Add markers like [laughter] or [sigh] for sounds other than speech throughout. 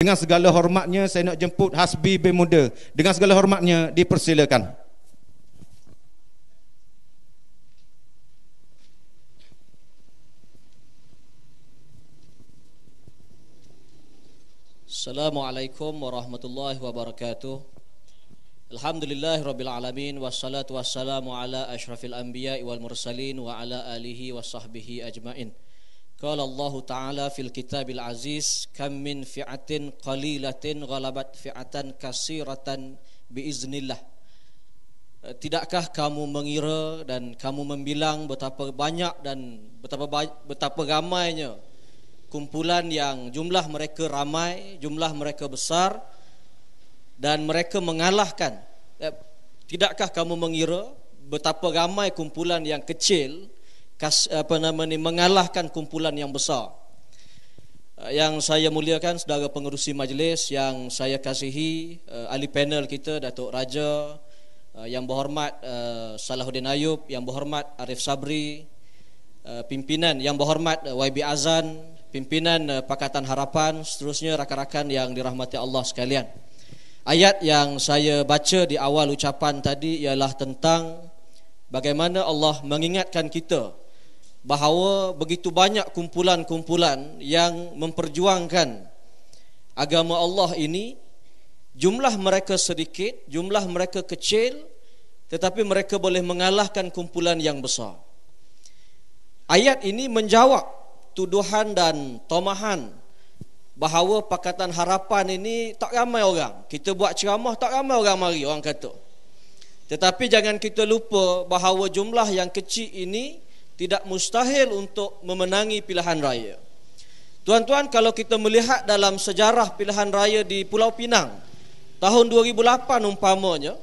Dengan segala hormatnya saya nak jemput Hasbi bin Muda. Dengan segala hormatnya dipersilakan. Assalamualaikum warahmatullahi wabarakatuh. Alhamdulillah rabbil alamin wassalatu wassalamu ala asyrafil anbiya wal mursalin wa ala alihi washabbihi ajmain. Qala Allah Ta'ala fil kitabil aziz Kam min fi'atin qalilatin Ghalabat fi'atan kasiratan Biiznillah eh, Tidakkah kamu mengira Dan kamu membilang betapa banyak Dan betapa betapa ramainya Kumpulan yang jumlah mereka ramai Jumlah mereka besar Dan mereka mengalahkan eh, Tidakkah kamu mengira Betapa ramai Kumpulan yang kecil apa nama ni mengalahkan kumpulan yang besar. Eh, yang saya muliakan saudara pengerusi majlis yang saya kasihi uh, ahli panel kita Datuk Raja uh, yang berhormat uh, Salahuddin Ayub yang berhormat Arif Sabri uh, pimpinan yang berhormat uh, YB Azan pimpinan uh, Pakatan Harapan seterusnya rakan-rakan yang dirahmati Allah sekalian. Ayat yang saya baca di awal ucapan tadi ialah tentang bagaimana Allah mengingatkan kita bahawa begitu banyak kumpulan-kumpulan yang memperjuangkan agama Allah ini jumlah mereka sedikit, jumlah mereka kecil tetapi mereka boleh mengalahkan kumpulan yang besar. Ayat ini menjawab tuduhan dan tomahan bahawa pakatan harapan ini tak ramai orang. Kita buat ceramah tak ramai orang mari orang kata. Tetapi jangan kita lupa bahawa jumlah yang kecil ini tidak mustahil untuk memenangi pilihan raya. Tuan-tuan, kalau kita melihat dalam sejarah pilihan raya di Pulau Pinang, tahun 2008 umpamanya,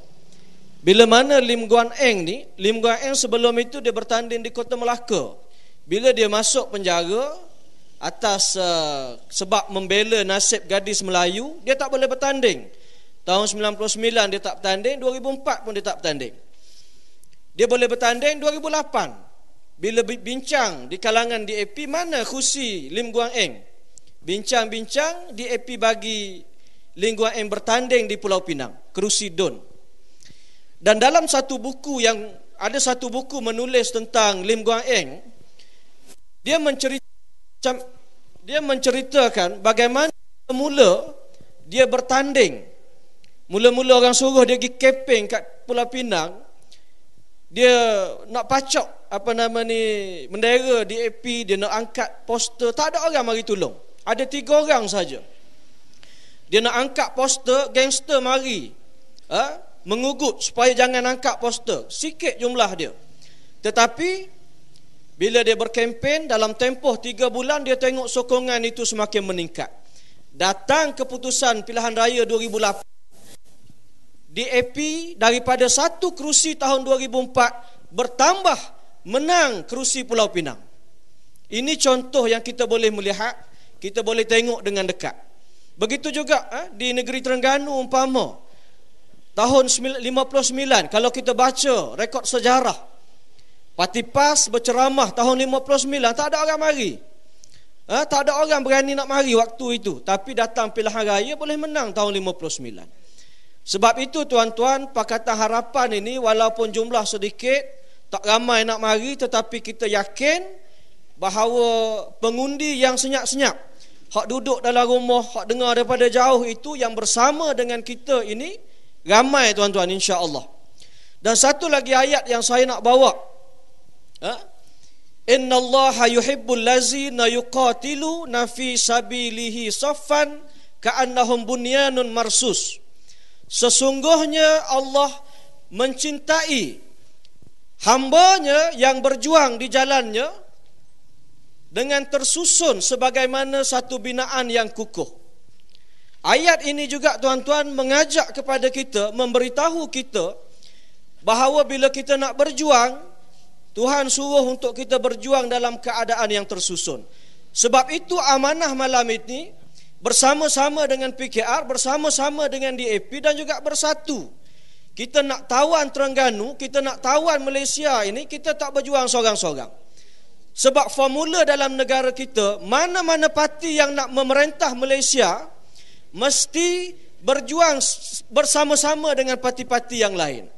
bila mana Lim Guan Eng ni, Lim Guan Eng sebelum itu dia bertanding di Kota Melaka. Bila dia masuk penjara atas uh, sebab membela nasib gadis Melayu, dia tak boleh bertanding. Tahun 1999 dia tak bertanding, 2004 pun dia tak bertanding. Dia boleh bertanding 2008 bila bincang di kalangan DAP mana kursi Lim Guang Eng bincang-bincang DAP bagi Lim Guang Eng bertanding di Pulau Pinang kerusi Don dan dalam satu buku yang ada satu buku menulis tentang Lim Guang Eng dia mencerita dia menceritakan bagaimana mula dia bertanding mula-mula orang suruh dia pergi camping kat Pulau Pinang dia nak pacok apa nama ni bendera di AP dia nak angkat poster tak ada orang mari tolong ada tiga orang saja dia nak angkat poster gangster mari ha? mengugut supaya jangan angkat poster sikit jumlah dia tetapi bila dia berkempen dalam tempoh tiga bulan dia tengok sokongan itu semakin meningkat datang keputusan pilihan raya 2008 DAP daripada satu kerusi tahun 2004 bertambah menang kerusi Pulau Pinang. Ini contoh yang kita boleh melihat, kita boleh tengok dengan dekat. Begitu juga ha, di negeri Terengganu umpama tahun 59 kalau kita baca rekod sejarah Parti PAS berceramah tahun 59 tak ada orang mari. Ha, tak ada orang berani nak mari waktu itu tapi datang pilihan raya boleh menang tahun 59. Sebab itu tuan-tuan, Pakatan Harapan ini walaupun jumlah sedikit, tak ramai nak mari tetapi kita yakin bahawa pengundi yang senyap-senyap, hak duduk dalam rumah, hak dengar daripada jauh itu yang bersama dengan kita ini ramai tuan-tuan insya-Allah. Dan satu lagi ayat yang saya nak bawa. Ha? Inna Allah yuhibbul lazina yuqatilu nafi sabilihi saffan ka'annahum bunyanun marsus. Sesungguhnya Allah mencintai hambanya yang berjuang di jalannya dengan tersusun sebagaimana satu binaan yang kukuh. Ayat ini juga tuan-tuan mengajak kepada kita, memberitahu kita bahawa bila kita nak berjuang, Tuhan suruh untuk kita berjuang dalam keadaan yang tersusun. Sebab itu amanah malam ini bersama-sama dengan PKR, bersama-sama dengan DAP dan juga bersatu. Kita nak tawan Terengganu, kita nak tawan Malaysia ini, kita tak berjuang seorang-seorang. Sebab formula dalam negara kita, mana-mana parti yang nak memerintah Malaysia, mesti berjuang bersama-sama dengan parti-parti yang lain.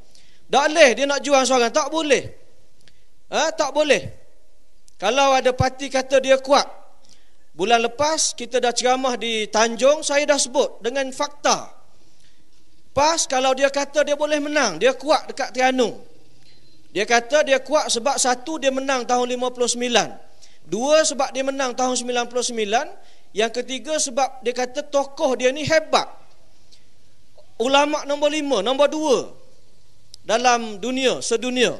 Tak boleh dia nak juang seorang, tak boleh. Ha, tak boleh. Kalau ada parti kata dia kuat, Bulan lepas kita dah ceramah di Tanjung Saya dah sebut dengan fakta PAS kalau dia kata dia boleh menang Dia kuat dekat Trianu Dia kata dia kuat sebab satu dia menang tahun 59 Dua sebab dia menang tahun 99 Yang ketiga sebab dia kata tokoh dia ni hebat Ulama nombor lima, nombor dua Dalam dunia, sedunia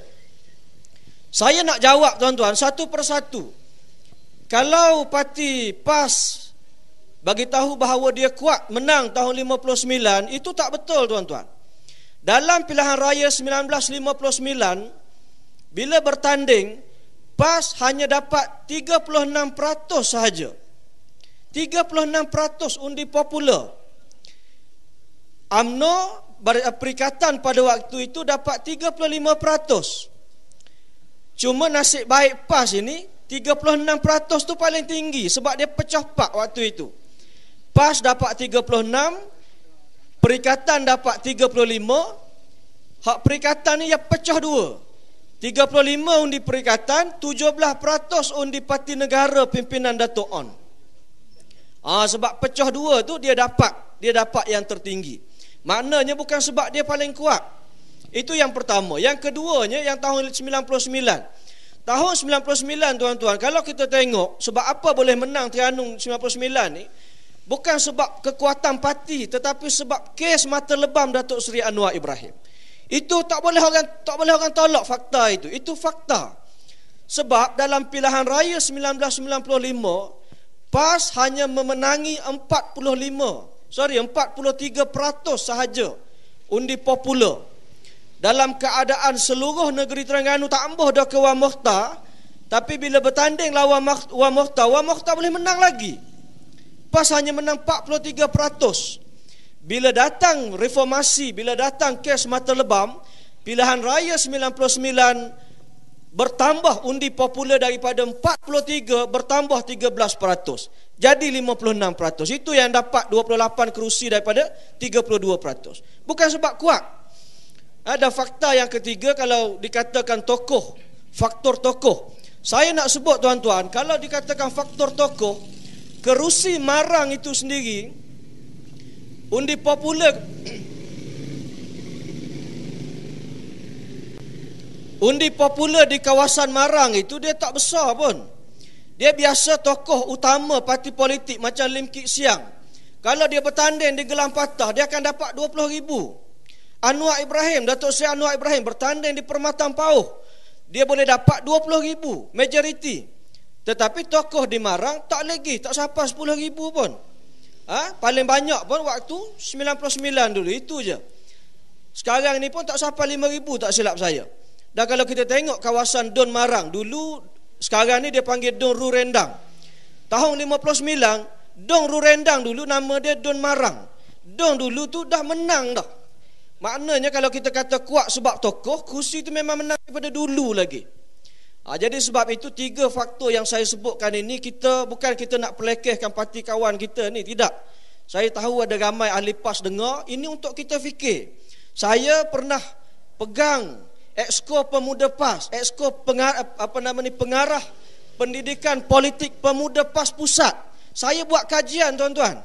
Saya nak jawab tuan-tuan satu persatu kalau parti PAS bagi tahu bahawa dia kuat menang tahun 59 itu tak betul tuan-tuan. Dalam pilihan raya 1959 bila bertanding PAS hanya dapat 36% sahaja. 36% undi popular. AMNO Perikatan pada waktu itu dapat 35%. Cuma nasib baik PAS ini 36% tu paling tinggi sebab dia pecah pak waktu itu. PAS dapat 36, Perikatan dapat 35, hak Perikatan ni ya pecah dua. 35 undi Perikatan, 17% undi Parti Negara pimpinan Dato' On. Ah ha, sebab pecah dua tu dia dapat, dia dapat yang tertinggi. Maknanya bukan sebab dia paling kuat. Itu yang pertama. Yang keduanya yang tahun 99. Tahun 99 tuan-tuan Kalau kita tengok sebab apa boleh menang Trianung 99 ni Bukan sebab kekuatan parti Tetapi sebab kes mata lebam Datuk Seri Anwar Ibrahim Itu tak boleh orang tak boleh orang tolak fakta itu Itu fakta Sebab dalam pilihan raya 1995 PAS hanya memenangi 45 Sorry 43% sahaja Undi popular dalam keadaan seluruh negeri Terengganu tak ambuh dah ke Wan Mokhtar tapi bila bertanding lawan Wan Mokhtar Wan Mokhtar boleh menang lagi PAS hanya menang 43% bila datang reformasi bila datang kes mata lebam pilihan raya 99 bertambah undi popular daripada 43 bertambah 13% jadi 56% itu yang dapat 28 kerusi daripada 32% bukan sebab kuat ada fakta yang ketiga kalau dikatakan tokoh, faktor tokoh. Saya nak sebut tuan-tuan, kalau dikatakan faktor tokoh, kerusi marang itu sendiri undi popular [clears throat] Undi popular di kawasan Marang itu dia tak besar pun. Dia biasa tokoh utama parti politik macam Lim Kik Siang. Kalau dia bertanding di Gelang Patah, dia akan dapat 20 ribu. Anwar Ibrahim, Datuk Seri Anwar Ibrahim bertanding di Permatang Pauh. Dia boleh dapat 20 ribu majoriti. Tetapi tokoh di Marang tak lagi, tak sampai 10 ribu pun. Ha? Paling banyak pun waktu 99 dulu, itu je. Sekarang ni pun tak sampai 5 ribu tak silap saya. Dan kalau kita tengok kawasan Don Marang dulu, sekarang ni dia panggil Don Rurendang. Tahun 59, Don Rurendang dulu nama dia Don Marang. Don dulu tu dah menang dah. Maknanya kalau kita kata kuat sebab tokoh, kursi itu memang menang daripada dulu lagi. Ha, jadi sebab itu tiga faktor yang saya sebutkan ini kita bukan kita nak pelekehkan parti kawan kita ni tidak. Saya tahu ada ramai ahli PAS dengar, ini untuk kita fikir. Saya pernah pegang Exco Pemuda PAS, Exco pengarah pendidikan politik Pemuda PAS pusat. Saya buat kajian tuan-tuan.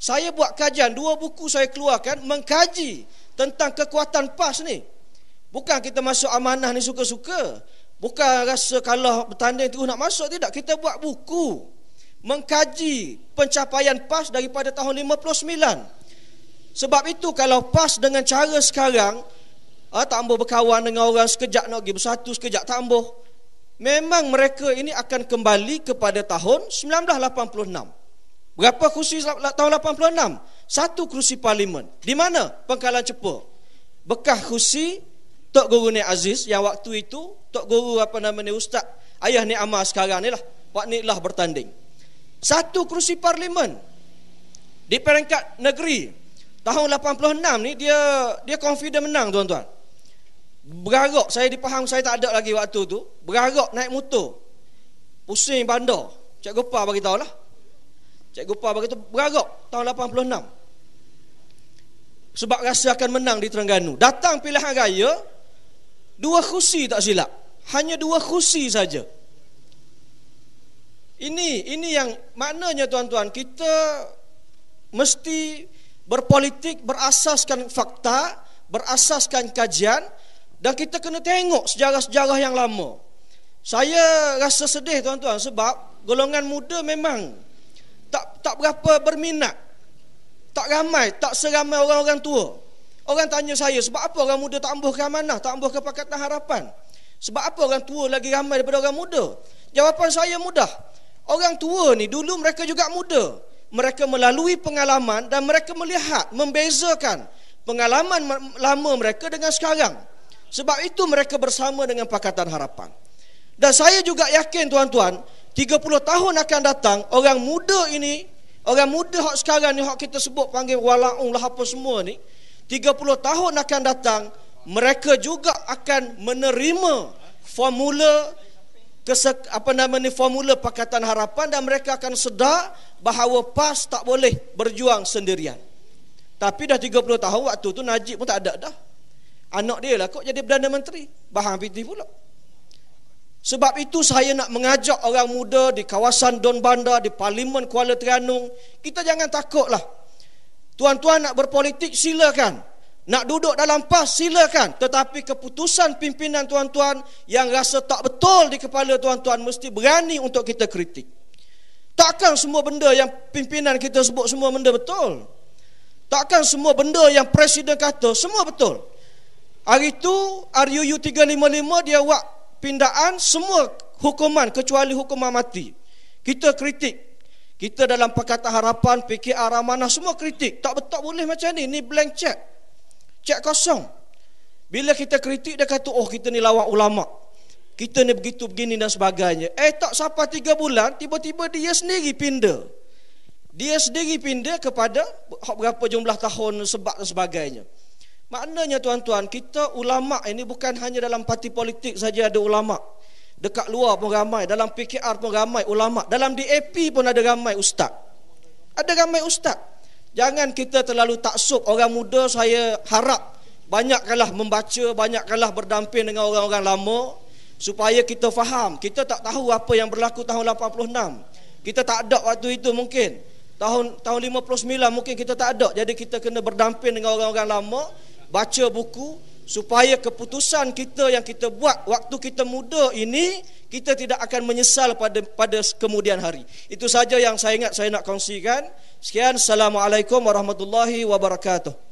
Saya buat kajian, dua buku saya keluarkan mengkaji tentang kekuatan PAS ni. Bukan kita masuk amanah ni suka-suka. Bukan rasa kalau bertanding terus nak masuk tidak. Kita buat buku mengkaji pencapaian PAS daripada tahun 59. Sebab itu kalau PAS dengan cara sekarang ah, tambah berkawan dengan orang sekejap nak pergi bersatu sekejap tambah. Memang mereka ini akan kembali kepada tahun 1986. Berapa khusus tahun 86? satu kerusi parlimen. Di mana pengkalan cepat? Bekah kerusi Tok Guru ni Aziz yang waktu itu Tok Guru apa nama ni Ustaz Ayah ni Amar sekarang ni lah Pak ni lah bertanding Satu kerusi parlimen Di peringkat negeri Tahun 86 ni dia Dia confident menang tuan-tuan Berharap saya dipaham saya tak ada lagi waktu tu Berharap naik motor Pusing bandar Cik Gopal beritahu lah Cik Gopal beritahu berharap tahun sebab rasa akan menang di Terengganu. Datang pilihan raya, dua kursi tak silap. Hanya dua kursi saja. Ini ini yang maknanya tuan-tuan, kita mesti berpolitik berasaskan fakta, berasaskan kajian dan kita kena tengok sejarah-sejarah yang lama. Saya rasa sedih tuan-tuan sebab golongan muda memang tak tak berapa berminat tak ramai, tak seramai orang-orang tua Orang tanya saya, sebab apa orang muda tak ambuh ke amanah, tak ambuh ke pakatan harapan Sebab apa orang tua lagi ramai daripada orang muda Jawapan saya mudah Orang tua ni dulu mereka juga muda Mereka melalui pengalaman dan mereka melihat, membezakan Pengalaman lama mereka dengan sekarang Sebab itu mereka bersama dengan pakatan harapan Dan saya juga yakin tuan-tuan 30 tahun akan datang Orang muda ini Orang muda hak sekarang ni hak kita sebut panggil wala'un lah apa semua ni 30 tahun akan datang mereka juga akan menerima formula kesek, apa nama ni formula pakatan harapan dan mereka akan sedar bahawa PAS tak boleh berjuang sendirian. Tapi dah 30 tahun waktu tu Najib pun tak ada dah. Anak dia lah kok jadi Perdana Menteri. Bahang piti pula. Sebab itu saya nak mengajak orang muda di kawasan Don Bandar, di Parlimen Kuala Terengganu, kita jangan takutlah. Tuan-tuan nak berpolitik silakan. Nak duduk dalam PAS silakan. Tetapi keputusan pimpinan tuan-tuan yang rasa tak betul di kepala tuan-tuan mesti berani untuk kita kritik. Takkan semua benda yang pimpinan kita sebut semua benda betul. Takkan semua benda yang presiden kata semua betul. Hari itu RUU 355 dia buat pindaan semua hukuman kecuali hukuman mati. Kita kritik. Kita dalam Pakatan Harapan, PKR, Ramanah semua kritik. Tak betul boleh macam ni. Ni blank check. Check kosong. Bila kita kritik dia kata oh kita ni lawak ulama. Kita ni begitu begini dan sebagainya. Eh tak sampai tiga bulan tiba-tiba dia sendiri pindah. Dia sendiri pindah kepada berapa jumlah tahun sebab dan sebagainya. Maknanya tuan-tuan, kita ulama ini bukan hanya dalam parti politik saja ada ulama. Dekat luar pun ramai, dalam PKR pun ramai ulama, dalam DAP pun ada ramai ustaz. Ada ramai ustaz. Jangan kita terlalu taksub orang muda saya harap banyaklah membaca, banyaklah berdamping dengan orang-orang lama supaya kita faham. Kita tak tahu apa yang berlaku tahun 86. Kita tak ada waktu itu mungkin. Tahun tahun 59 mungkin kita tak ada. Jadi kita kena berdamping dengan orang-orang lama baca buku supaya keputusan kita yang kita buat waktu kita muda ini kita tidak akan menyesal pada pada kemudian hari. Itu saja yang saya ingat saya nak kongsikan. Sekian assalamualaikum warahmatullahi wabarakatuh.